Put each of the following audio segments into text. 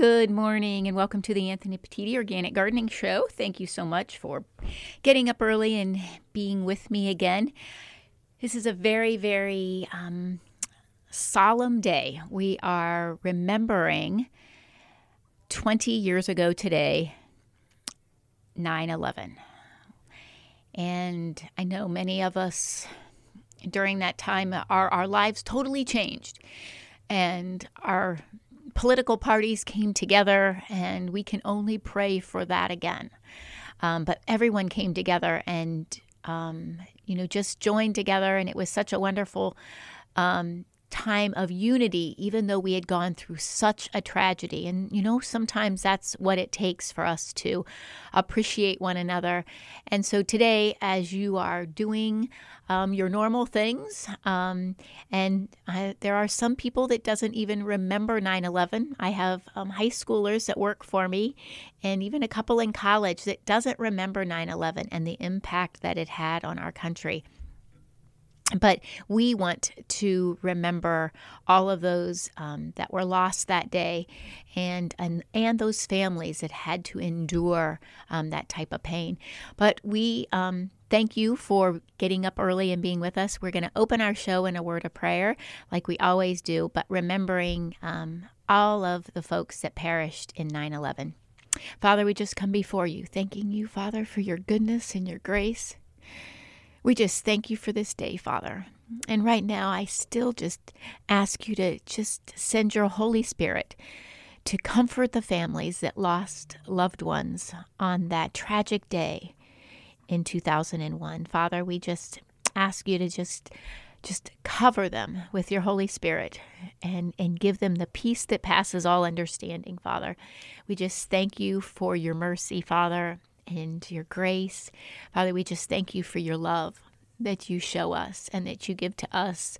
Good morning and welcome to the Anthony Petiti Organic Gardening Show. Thank you so much for getting up early and being with me again. This is a very, very um, solemn day. We are remembering 20 years ago today, 9 11. And I know many of us during that time, our, our lives totally changed and our political parties came together, and we can only pray for that again. Um, but everyone came together and, um, you know, just joined together, and it was such a wonderful um, time of unity, even though we had gone through such a tragedy. And, you know, sometimes that's what it takes for us to appreciate one another. And so today, as you are doing um, your normal things, um, and I, there are some people that doesn't even remember 9 11. I have um, high schoolers that work for me, and even a couple in college that doesn't remember 9 11 and the impact that it had on our country but we want to remember all of those um, that were lost that day and, and and those families that had to endure um, that type of pain but we um, thank you for getting up early and being with us we're going to open our show in a word of prayer like we always do but remembering um, all of the folks that perished in 9-11 father we just come before you thanking you father for your goodness and your grace we just thank you for this day, Father. And right now, I still just ask you to just send your Holy Spirit to comfort the families that lost loved ones on that tragic day in 2001. Father, we just ask you to just just cover them with your holy spirit and and give them the peace that passes all understanding father we just thank you for your mercy father and your grace. Father, we just thank you for your love that you show us and that you give to us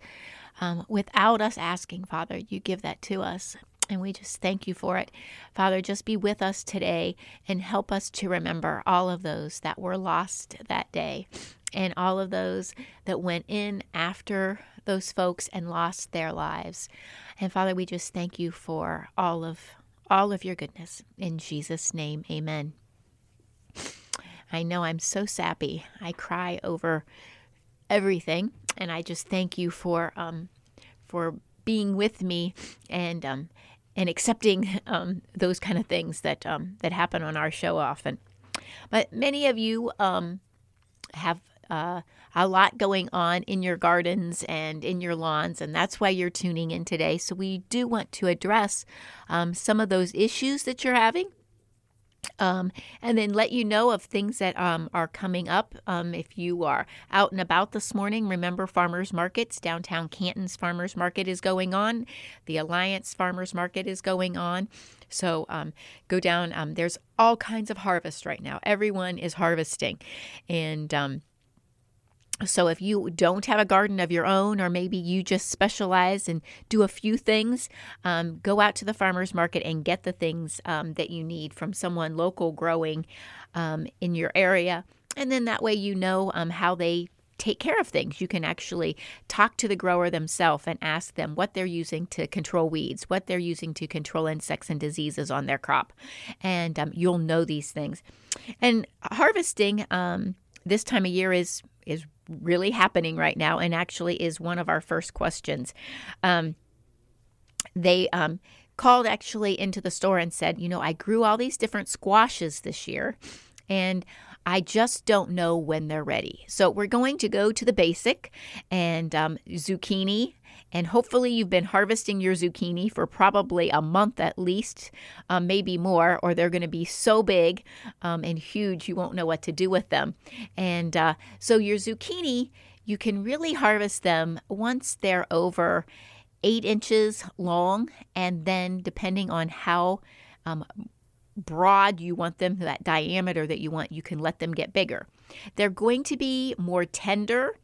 um, without us asking, Father. You give that to us. And we just thank you for it. Father, just be with us today and help us to remember all of those that were lost that day and all of those that went in after those folks and lost their lives. And Father, we just thank you for all of all of your goodness in Jesus name. Amen. I know I'm so sappy. I cry over everything, and I just thank you for um, for being with me and um, and accepting um, those kind of things that um, that happen on our show often. But many of you um, have uh, a lot going on in your gardens and in your lawns, and that's why you're tuning in today. So we do want to address um, some of those issues that you're having. Um, and then let you know of things that um, are coming up. Um, if you are out and about this morning, remember farmers markets. Downtown Canton's farmers market is going on, the Alliance farmers market is going on. So um, go down. Um, there's all kinds of harvest right now. Everyone is harvesting. And um, so, if you don't have a garden of your own, or maybe you just specialize and do a few things, um, go out to the farmer's market and get the things um, that you need from someone local growing um, in your area. And then that way you know um, how they take care of things. You can actually talk to the grower themselves and ask them what they're using to control weeds, what they're using to control insects and diseases on their crop. And um, you'll know these things. And harvesting um, this time of year is is really happening right now and actually is one of our first questions. Um, they um, called actually into the store and said, You know, I grew all these different squashes this year. And I just don't know when they're ready. So we're going to go to the basic and um, zucchini. And hopefully, you've been harvesting your zucchini for probably a month at least, um, maybe more, or they're going to be so big um, and huge you won't know what to do with them. And uh, so, your zucchini, you can really harvest them once they're over eight inches long, and then depending on how um, broad you want them, that diameter that you want, you can let them get bigger. They're going to be more tender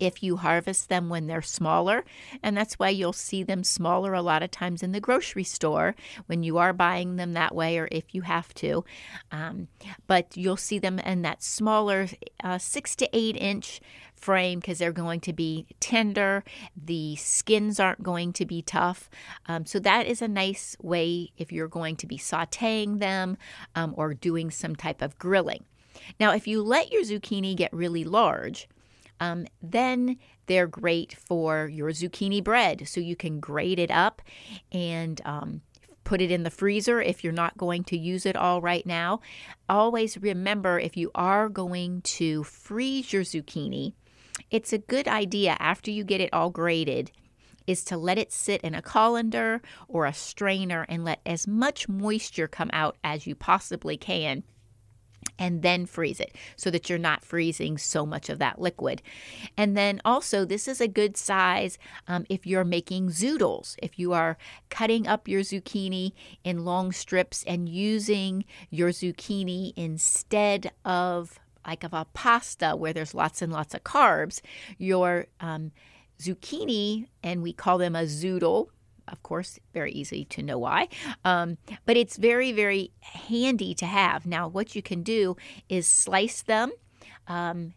if you harvest them when they're smaller. And that's why you'll see them smaller a lot of times in the grocery store when you are buying them that way or if you have to. Um, but you'll see them in that smaller uh, six to eight inch frame because they're going to be tender. The skins aren't going to be tough. Um, so, that is a nice way if you're going to be sauteing them um, or doing some type of grilling. Now, if you let your zucchini get really large, um, then they're great for your zucchini bread. So you can grate it up and um, put it in the freezer if you're not going to use it all right now. Always remember if you are going to freeze your zucchini, it's a good idea after you get it all grated is to let it sit in a colander or a strainer and let as much moisture come out as you possibly can and then freeze it so that you're not freezing so much of that liquid. And then also, this is a good size um, if you're making zoodles, if you are cutting up your zucchini in long strips and using your zucchini instead of like of a pasta where there's lots and lots of carbs, your um, zucchini, and we call them a zoodle of course, very easy to know why. Um, but it's very, very handy to have. Now, what you can do is slice them. Um,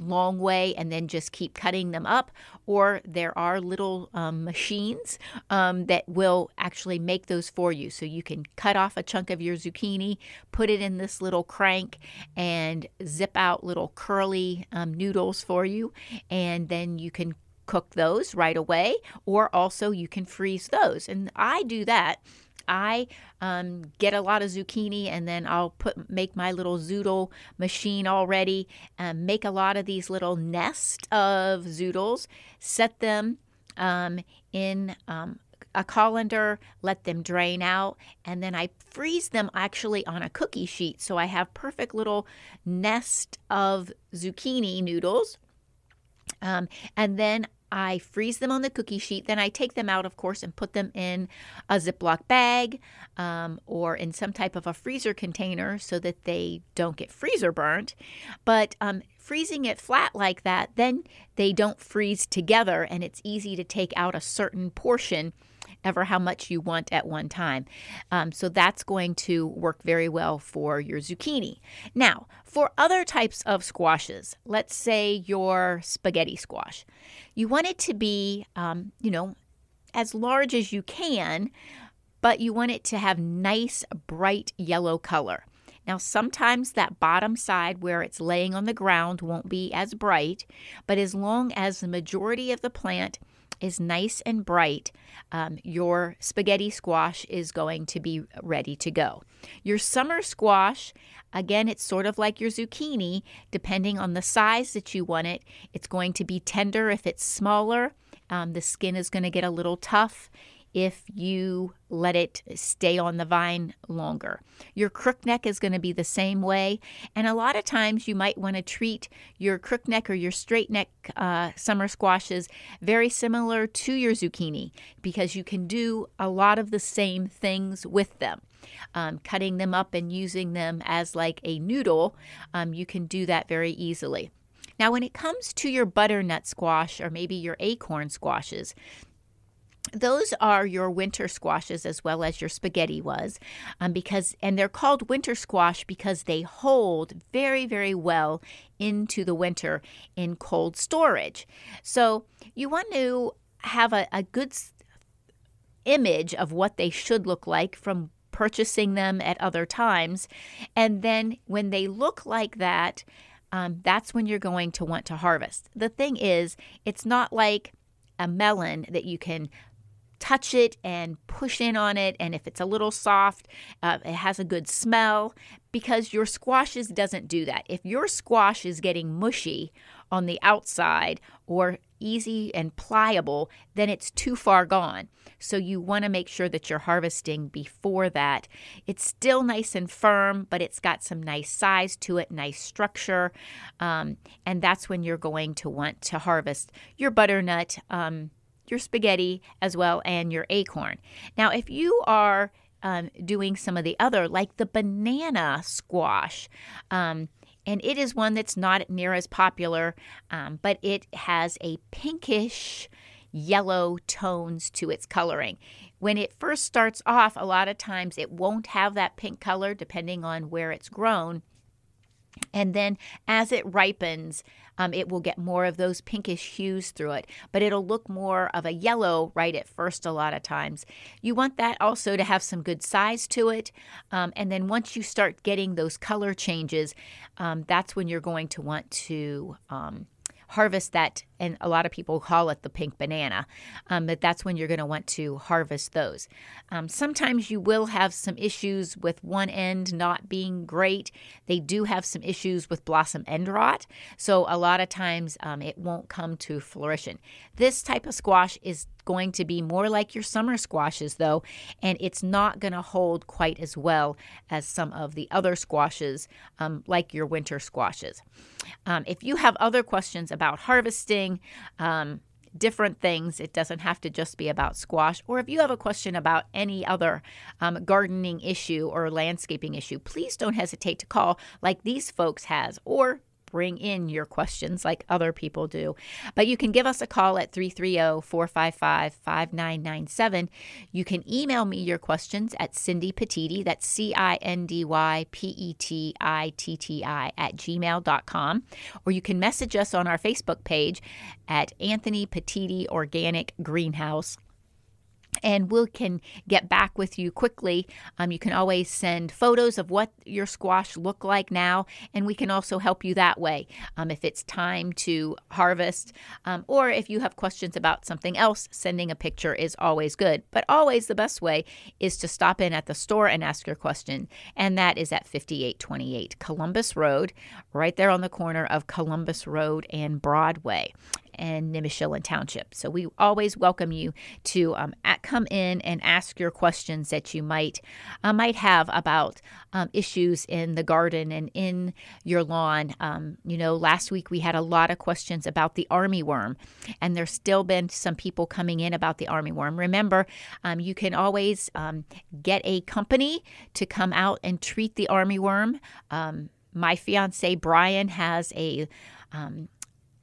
long way and then just keep cutting them up. Or there are little um, machines um, that will actually make those for you. So you can cut off a chunk of your zucchini, put it in this little crank, and zip out little curly um, noodles for you. And then you can cook those right away, or also you can freeze those. And I do that. I um, get a lot of zucchini and then I'll put make my little zoodle machine already, And um, make a lot of these little nest of zoodles, set them um, in um, a colander, let them drain out, and then I freeze them actually on a cookie sheet. So I have perfect little nest of zucchini noodles. Um, and then I freeze them on the cookie sheet. Then I take them out, of course, and put them in a Ziploc bag um, or in some type of a freezer container so that they don't get freezer burnt. But um, freezing it flat like that, then they don't freeze together and it's easy to take out a certain portion ever how much you want at one time. Um, so that's going to work very well for your zucchini. Now, for other types of squashes, let's say your spaghetti squash, you want it to be, um, you know, as large as you can, but you want it to have nice, bright yellow color. Now, sometimes that bottom side where it's laying on the ground won't be as bright, but as long as the majority of the plant is nice and bright, um, your spaghetti squash is going to be ready to go. Your summer squash, again, it's sort of like your zucchini, depending on the size that you want it. It's going to be tender if it's smaller. Um, the skin is going to get a little tough if you let it stay on the vine longer. Your crookneck is going to be the same way. And a lot of times you might want to treat your crookneck or your straight neck uh, summer squashes very similar to your zucchini because you can do a lot of the same things with them. Um, cutting them up and using them as like a noodle, um, you can do that very easily. Now, when it comes to your butternut squash or maybe your acorn squashes, those are your winter squashes as well as your spaghetti was um, because and they're called winter squash because they hold very very well into the winter in cold storage so you want to have a, a good image of what they should look like from purchasing them at other times and then when they look like that um, that's when you're going to want to harvest the thing is it's not like a melon that you can touch it and push in on it. And if it's a little soft, uh, it has a good smell because your squashes doesn't do that. If your squash is getting mushy on the outside or easy and pliable, then it's too far gone. So you want to make sure that you're harvesting before that. It's still nice and firm, but it's got some nice size to it, nice structure. Um, and that's when you're going to want to harvest your butternut. Um, your spaghetti as well and your acorn. Now, if you are um, doing some of the other, like the banana squash, um, and it is one that's not near as popular, um, but it has a pinkish yellow tones to its coloring. When it first starts off, a lot of times it won't have that pink color depending on where it's grown. And then as it ripens, um, it will get more of those pinkish hues through it, but it'll look more of a yellow right at first a lot of times. You want that also to have some good size to it. Um, and then once you start getting those color changes, um, that's when you're going to want to. Um, harvest that, and a lot of people call it the pink banana, um, but that's when you're going to want to harvest those. Um, sometimes you will have some issues with one end not being great. They do have some issues with blossom end rot, so a lot of times um, it won't come to fruition. This type of squash is going to be more like your summer squashes, though, and it's not going to hold quite as well as some of the other squashes, um, like your winter squashes. Um, if you have other questions about harvesting, um, different things. It doesn't have to just be about squash. Or if you have a question about any other um, gardening issue or landscaping issue, please don't hesitate to call like these folks has or bring in your questions like other people do. But you can give us a call at 330 455 5997. You can email me your questions at Cindy Petiti, that's C I N D Y P E T I T T I, at gmail.com. Or you can message us on our Facebook page at Anthony Petiti Organic Greenhouse and we can get back with you quickly. Um, you can always send photos of what your squash look like now, and we can also help you that way um, if it's time to harvest um, or if you have questions about something else. Sending a picture is always good, but always the best way is to stop in at the store and ask your question, and that is at 5828 Columbus Road, right there on the corner of Columbus Road and Broadway and Nimishillen Township. So we always welcome you to um, at, come in and ask your questions that you might uh, might have about um, issues in the garden and in your lawn. Um, you know, last week we had a lot of questions about the army worm, and there's still been some people coming in about the army worm. Remember, um, you can always um, get a company to come out and treat the army worm. Um, my fiance Brian has a um,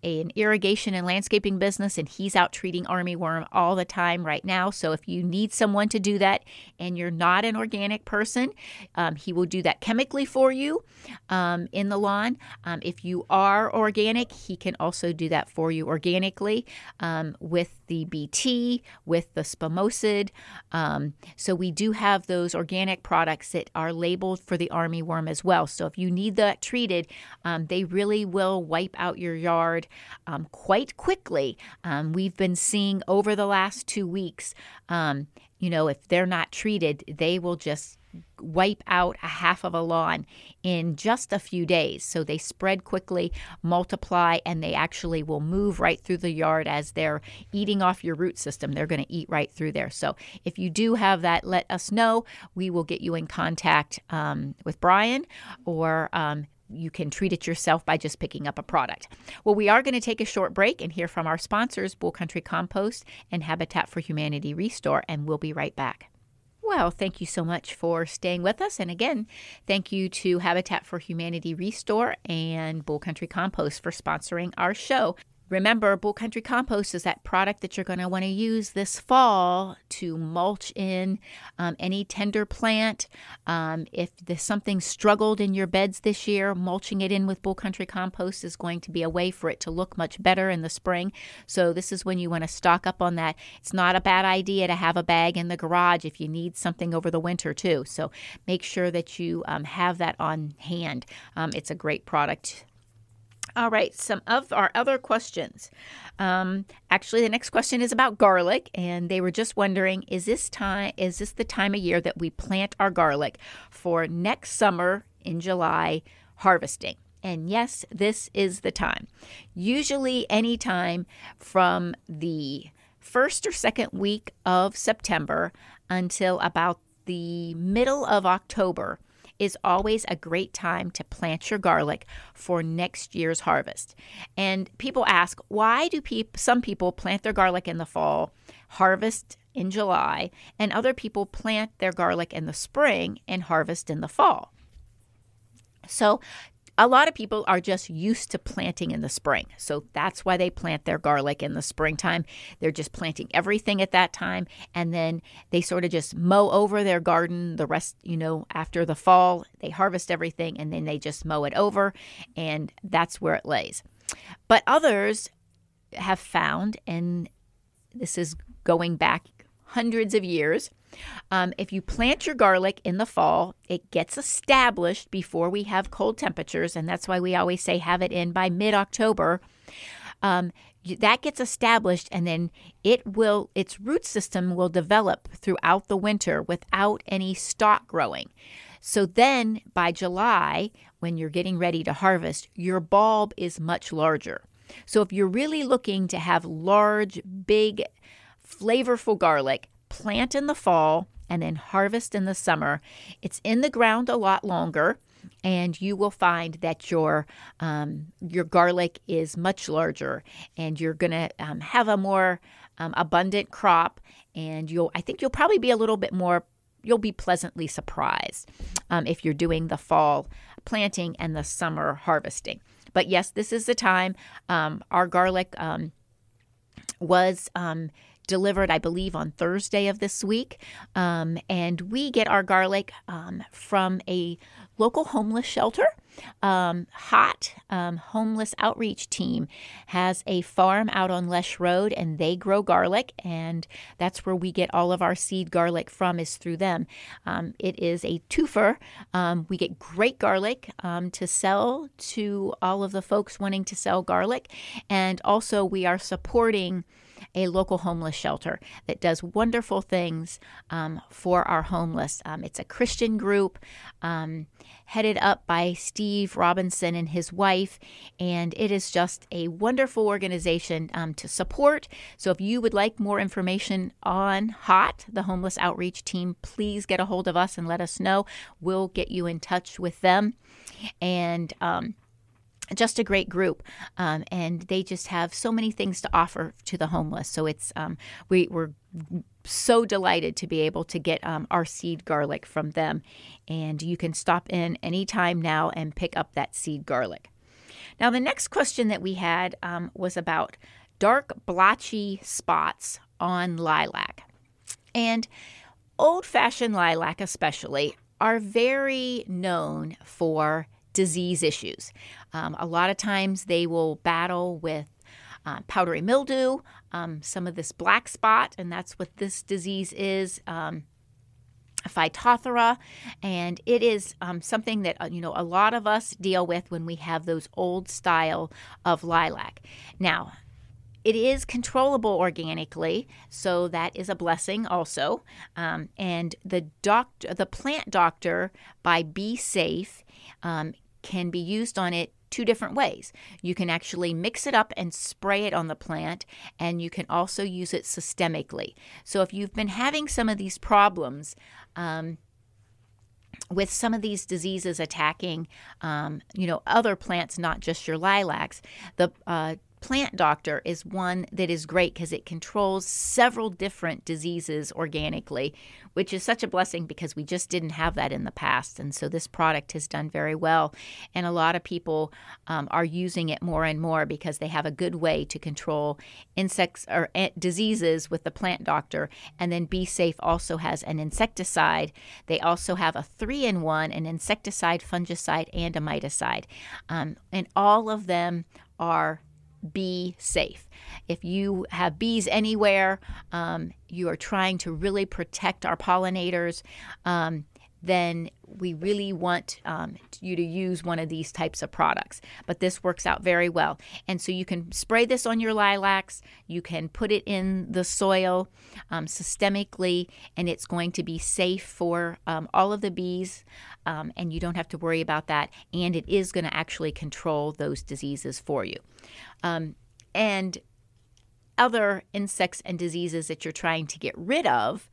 an irrigation and landscaping business, and he's out treating armyworm all the time right now. So if you need someone to do that and you're not an organic person, um, he will do that chemically for you um, in the lawn. Um, if you are organic, he can also do that for you organically um, with the BT, with the spamosid. Um, so we do have those organic products that are labeled for the armyworm as well. So if you need that treated, um, they really will wipe out your yard um, quite quickly. Um, we've been seeing over the last two weeks, um, you know, if they're not treated, they will just wipe out a half of a lawn in just a few days. So they spread quickly, multiply, and they actually will move right through the yard as they're eating off your root system. They're going to eat right through there. So if you do have that, let us know. We will get you in contact um, with Brian or um, you can treat it yourself by just picking up a product. Well, we are going to take a short break and hear from our sponsors, Bull Country Compost and Habitat for Humanity Restore, and we'll be right back. Well, thank you so much for staying with us. And again, thank you to Habitat for Humanity Restore and Bull Country Compost for sponsoring our show. Remember, Bull Country Compost is that product that you're going to want to use this fall to mulch in um, any tender plant. Um, if something struggled in your beds this year, mulching it in with Bull Country Compost is going to be a way for it to look much better in the spring. So, this is when you want to stock up on that. It's not a bad idea to have a bag in the garage if you need something over the winter, too. So, make sure that you um, have that on hand. Um, it's a great product all right, some of our other questions. Um, actually, the next question is about garlic, and they were just wondering: is this time? Is this the time of year that we plant our garlic for next summer in July harvesting? And yes, this is the time. Usually, any time from the first or second week of September until about the middle of October is always a great time to plant your garlic for next year's harvest. And people ask, why do peop- some people plant their garlic in the fall, harvest in July, and other people plant their garlic in the spring and harvest in the fall? So, a lot of people are just used to planting in the spring. So that's why they plant their garlic in the springtime. They're just planting everything at that time. And then they sort of just mow over their garden the rest, you know, after the fall. They harvest everything and then they just mow it over. And that's where it lays. But others have found, and this is going back hundreds of years. Um, if you plant your garlic in the fall, it gets established before we have cold temperatures, and that's why we always say have it in by mid October. Um, that gets established, and then it will its root system will develop throughout the winter without any stock growing. So then by July, when you're getting ready to harvest, your bulb is much larger. So if you're really looking to have large, big, flavorful garlic. Plant in the fall and then harvest in the summer. It's in the ground a lot longer and you will find that your um, your garlic is much larger, and you're gonna um, have a more um, abundant crop, and you'll I think you'll probably be a little bit more you'll be pleasantly surprised um, if you're doing the fall planting and the summer harvesting. But yes, this is the time um, our garlic um, was delivered, I believe, on Thursday of this week. Um, and we get our garlic um, from a local homeless shelter. Um, Hot um, Homeless Outreach Team has a farm out on Lesh Road, and they grow garlic, and that's where we get all of our seed garlic from is through them. Um, it is a twofer. Um, we get great garlic to sell to all of the folks wanting to sell garlic, and also we are supporting a local homeless shelter that does wonderful things um, for our homeless. Um, it's a Christian group um, headed up by Steve Robinson and his wife, and it is just a wonderful organization um, to support. So if you would like more information on HOT, the Homeless Outreach Team, please get a hold of us and let us know. We'll get you in touch with them. And, um, just a great group, um, and they just have so many things to offer to the homeless. So it's um, we we're so delighted to be able to get um, our seed garlic from them, and you can stop in anytime now and pick up that seed garlic. Now the next question that we had um, was about dark blotchy spots on lilac, and old-fashioned lilac especially are very known for disease issues. Um, a lot of times they will battle with uh, powdery mildew, um, some of this black spot, and that's what this disease is. Um, Phytophthora, and it is um, something that uh, you know a lot of us deal with when we have those old style of lilac. Now, it is controllable organically, so that is a blessing also. Um, and the doctor, the plant doctor, by Be Safe, um, can be used on it two different ways. You can actually mix it up and spray it on the plant, and you can also use it systemically. So if you've been having some of these problems, um, with some of these diseases attacking, um, you know, other plants, not just your lilacs, the uh, Plant Doctor is one that is great because it controls several different diseases organically, which is such a blessing because we just didn't have that in the past. And so this product has done very well. And a lot of people um, are using it more and more because they have a good way to control insects or eh, diseases with the Plant Doctor. And then Be Safe also has an insecticide. They also have a three in one an insecticide, fungicide, and a miticide. Um, and all of them are be safe. If you have bees anywhere, um, you are trying to really protect our pollinators. Um, then we really want um, you to use one of these types of products. But this works out very well. And so you can spray this on your lilacs, you can put it in the soil um, systemically, and it's going to be safe for um, all of the bees, um, and you don't have to worry about that. And it is going to actually control those diseases for you. Um, and other insects and diseases that you're trying to get rid of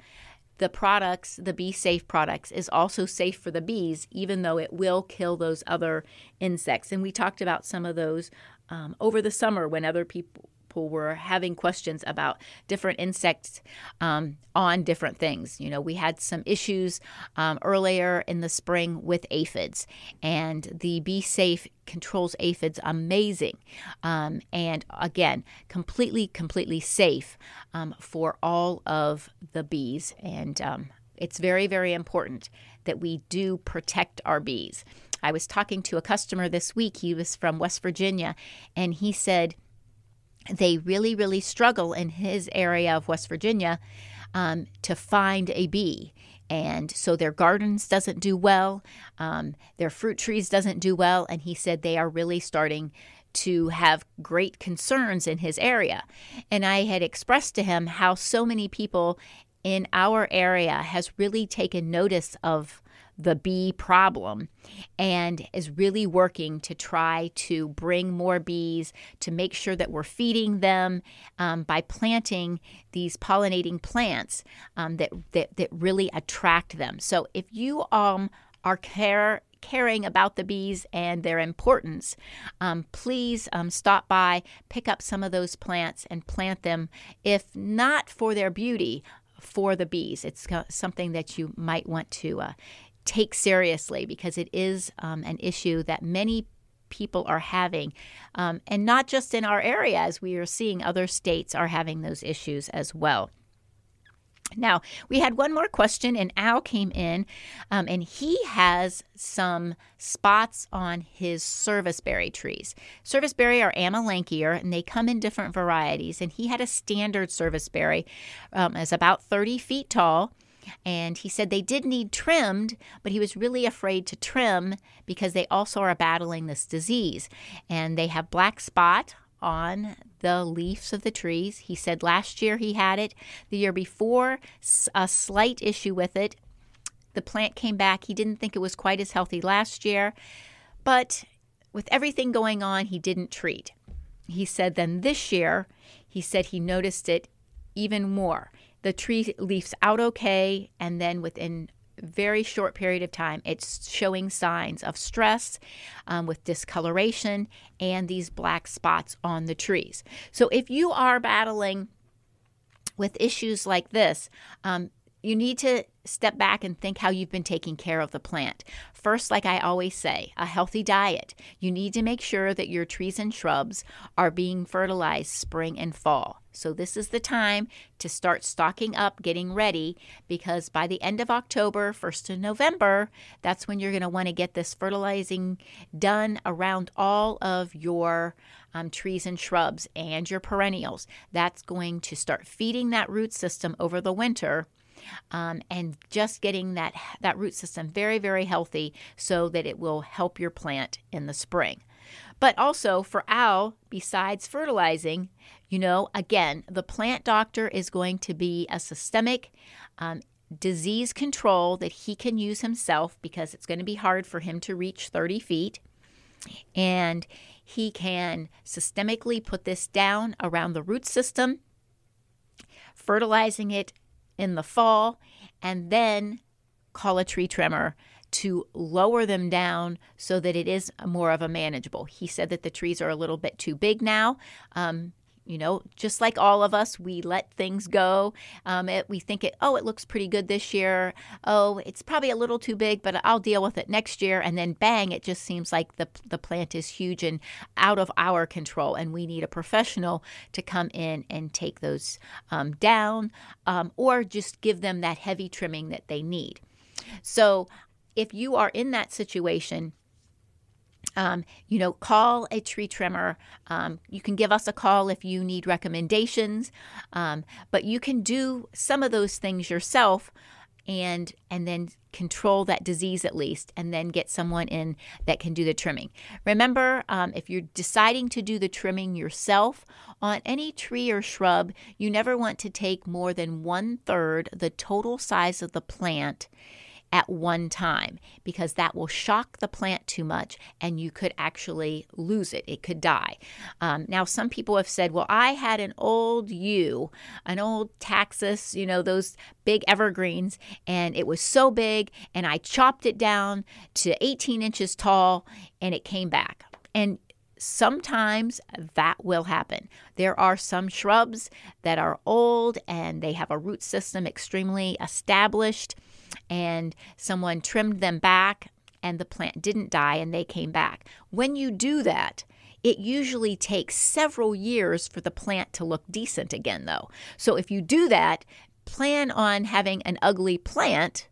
the products, the bee safe products, is also safe for the bees, even though it will kill those other insects. And we talked about some of those um, over the summer when other people people were having questions about different insects um, on different things. You know, we had some issues um, earlier in the spring with aphids, and the Be Safe controls aphids amazing um, and again completely completely safe um, for all of the bees and um, it's very very important that we do protect our bees I was talking to a customer this week. He was from West Virginia, and he said they really, really struggle in his area of West Virginia um, to find a bee. And so their gardens doesn't do well, um, their fruit trees doesn't do well, and he said they are really starting to have great concerns in his area. And I had expressed to him how so many people in our area has really taken notice of the bee problem and is really working to try to bring more bees to make sure that we're feeding them um, by planting these pollinating plants um, that, that, that really attract them. So if you um, are care caring about the bees and their importance, um, please um, stop by, pick up some of those plants, and plant them, if not for their beauty, for the bees. It's something that you might want to uh, take seriously because it is um, an issue that many people are having. Um, and not just in our area, as we are seeing other states are having those issues as well. Now, we had one more question, and Al came in, um, and he has some spots on his serviceberry trees. Serviceberry are amelanchier, and they come in different varieties. And he had a standard serviceberry, um, it's about 30 feet tall, and he said they did need trimmed, but he was really afraid to trim because they also are battling this disease. And they have black spot on the leaves of the trees. He said last year he had it, the year before, a slight issue with it. The plant came back. He didn't think it was quite as healthy last year, but with everything going on, he didn't treat. He said then this year, he said he noticed it even more the tree leaves out okay, and then within very short period of time, it's showing signs of stress um, with discoloration and these black spots on the trees. So, if you are battling with issues like this, um, you need to step back and think how you've been taking care of the plant. First, like I always say, a healthy diet. You need to make sure that your trees and shrubs are being fertilized spring and fall. So, this is the time to start stocking up, getting ready, because by the end of October, 1st of November, that's when you're going to want to get this fertilizing done around all of your um, trees and shrubs and your perennials. That's going to start feeding that root system over the winter um, and just getting that that root system very very healthy so that it will help your plant in the spring. But also for owl, besides fertilizing, you know, again, the plant doctor is going to be a systemic um, disease control that he can use himself because it's going to be hard for him to reach 30 feet. And he can systemically put this down around the root system, fertilizing it in the fall, and then call a tree trimmer to lower them down so that it is more of a manageable. He said that the trees are a little bit too big now. Um, you know, just like all of us, we let things go. Um, it, we think it, oh, it looks pretty good this year. Oh, it's probably a little too big, but I'll deal with it next year. And then bang, it just seems like the the plant is huge and out of our control, and we need a professional to come in and take those um, down, um, or just give them that heavy trimming that they need. So, if you are in that situation um, you know, call a tree trimmer. Um, you can give us a call if you need recommendations, um, but you can do some of those things yourself and and then control that disease at least and then get someone in that can do the trimming remember um, if you're deciding to do the trimming yourself on any tree or shrub you never want to take more than one third the total size of the plant at one time because that will shock the plant too much and you could actually lose it. It could die. Um, now, some people have said, well, I had an old yew, an old taxus, you know, those big evergreens, and it was so big and I chopped it down to 18 inches tall and it came back. And sometimes that will happen. There are some shrubs that are old and they have a root system extremely established and someone trimmed them back and the plant didn't die and they came back. When you do that, it usually takes several years for the plant to look decent again, though. So if you do that, plan on having an ugly plant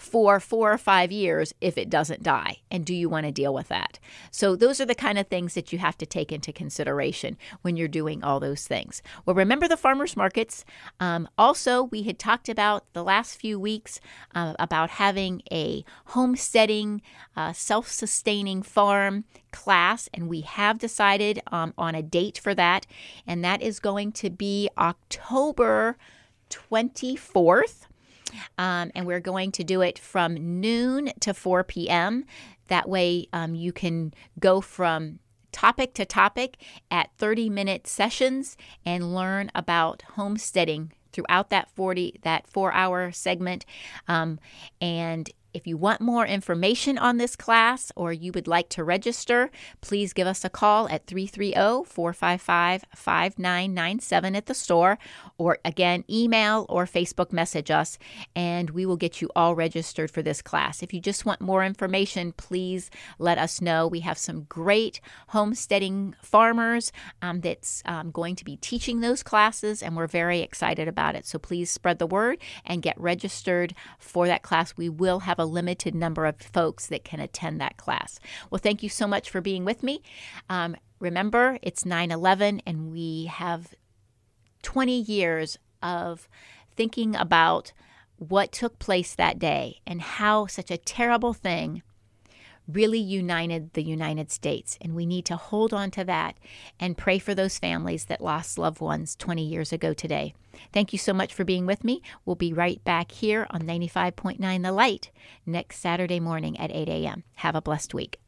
for four or five years if it doesn't die? And do you want to deal with that? So, those are the kind of things that you have to take into consideration when you're doing all those things. Well, remember the farmers markets. Um, also, we had talked about the last few weeks uh, about having a homesteading, uh, self sustaining farm class, and we have decided um, on a date for that, and that is going to be October 24th. Um, and we're going to do it from noon to 4 p.m. That way um, you can go from topic to topic at 30 minute sessions and learn about homesteading throughout that 40 that four hour segment um, and if you want more information on this class or you would like to register, please give us a call at 330 455 5997 at the store, or again, email or Facebook message us, and we will get you all registered for this class. If you just want more information, please let us know. We have some great homesteading farmers um, that's um, going to be teaching those classes, and we're very excited about it. So please spread the word and get registered for that class. We will have a limited number of folks that can attend that class. Well, thank you so much for being with me. Um, remember, it's 9 11, and we have 20 years of thinking about what took place that day and how such a terrible thing really united the United States. And we need to hold on to that and pray for those families that lost loved ones 20 years ago today. Thank you so much for being with me. We'll be right back here on 95.9 The Light next Saturday morning at 8 a.m. Have a blessed week.